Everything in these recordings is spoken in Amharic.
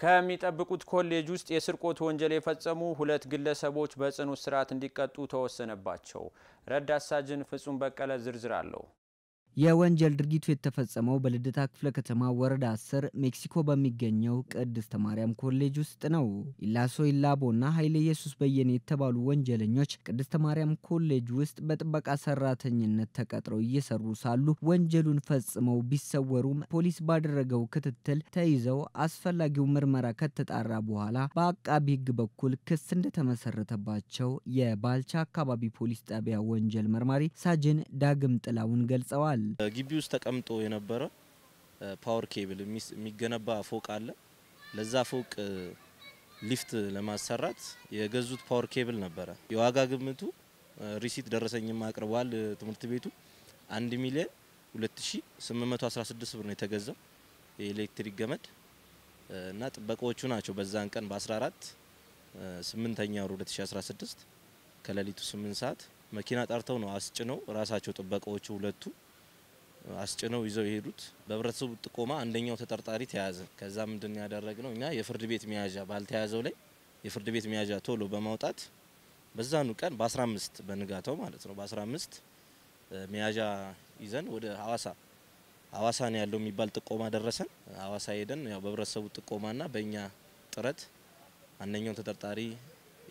ከሚጠብቁት ኮሌጅ ውስጥ የስርቆት ወንጀል የፈጸሙ ሁለት ግለሰቦች በጽኑ እስራት እንዲቀጡ ተወሰነባቸው። ረዳት ሳጅን ፍጹም በቀለ ዝርዝር አለው። የወንጀል ድርጊቱ የተፈጸመው በልደታ ክፍለ ከተማ ወረዳ 10 ሜክሲኮ በሚገኘው ቅድስተ ማርያም ኮሌጅ ውስጥ ነው። ኢላሶ ኢላቦና ኃይለ ኢየሱስ በየነ የተባሉ ወንጀለኞች ቅድስተ ማርያም ኮሌጅ ውስጥ በጥበቃ ሰራተኝነት ተቀጥረው እየሰሩ ሳሉ ወንጀሉን ፈጽመው ቢሰወሩም ፖሊስ ባደረገው ክትትል ተይዘው አስፈላጊው ምርመራ ከተጣራ በኋላ በአቃቢ ሕግ በኩል ክስ እንደተመሰረተባቸው የባልቻ አካባቢ ፖሊስ ጣቢያ ወንጀል መርማሪ ሳጅን ዳግም ጥላውን ገልጸዋል። ግቢ ውስጥ ተቀምጦ የነበረ ፓወር ኬብል የሚገነባ ፎቅ አለ። ለዛ ፎቅ ሊፍት ለማሰራት የገዙት ፓወር ኬብል ነበረ። የዋጋ ግምቱ ሪሲት ደረሰኝም አቅርቧል። ትምህርት ቤቱ አንድ ሚሊዮን 2816 ብር ነው የተገዛው የኤሌክትሪክ ገመድ እና ጥበቃዎቹ ናቸው በዛን ቀን በ14 8ኛ ወር 2016 ከሌሊቱ 8 ሰዓት መኪና ጠርተው ነው አስጭነው ራሳቸው ጥበቃዎቹ ሁለቱ አስጭነው ይዘው የሄዱት። በህብረተሰቡ ጥቆማ አንደኛው ተጠርጣሪ ተያዘ። ከዛ ምንድን ያደረግ ነው እኛ የፍርድ ቤት መያዣ ባልተያዘው ላይ የፍርድ ቤት መያዣ ቶሎ በማውጣት በዛኑ ቀን በ15 በንጋተው ማለት ነው በ15 መያዣ ይዘን ወደ ሀዋሳ ሀዋሳ ነው ያለው የሚባል ጥቆማ ደረሰን። ሀዋሳ ሄደን ያው በህብረተሰቡ ጥቆማና በእኛ ጥረት አንደኛው ተጠርጣሪ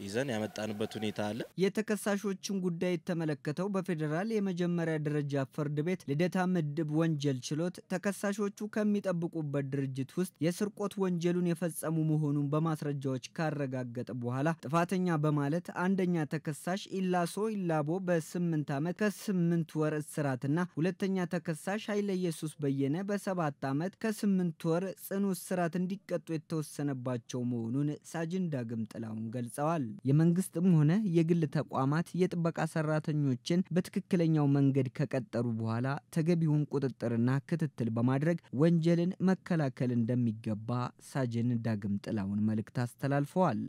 ይዘን ያመጣንበት ሁኔታ አለ። የተከሳሾችን ጉዳይ የተመለከተው በፌዴራል የመጀመሪያ ደረጃ ፍርድ ቤት ልደታ ምድብ ወንጀል ችሎት ተከሳሾቹ ከሚጠብቁበት ድርጅት ውስጥ የስርቆት ወንጀሉን የፈጸሙ መሆኑን በማስረጃዎች ካረጋገጠ በኋላ ጥፋተኛ በማለት አንደኛ ተከሳሽ ኢላሶ ኢላቦ በስምንት ዓመት ከስምንት ወር እስራትና ሁለተኛ ተከሳሽ ኃይለ ኢየሱስ በየነ በሰባት ዓመት ከስምንት ወር ጽኑ እስራት እንዲቀጡ የተወሰነባቸው መሆኑን ሳጅን ዳግም ጥላሁን ገልጸዋል። ተናግረዋል። የመንግስትም ሆነ የግል ተቋማት የጥበቃ ሰራተኞችን በትክክለኛው መንገድ ከቀጠሩ በኋላ ተገቢውን ቁጥጥርና ክትትል በማድረግ ወንጀልን መከላከል እንደሚገባ ሳጅን ዳግም ጥላውን መልእክት አስተላልፈዋል።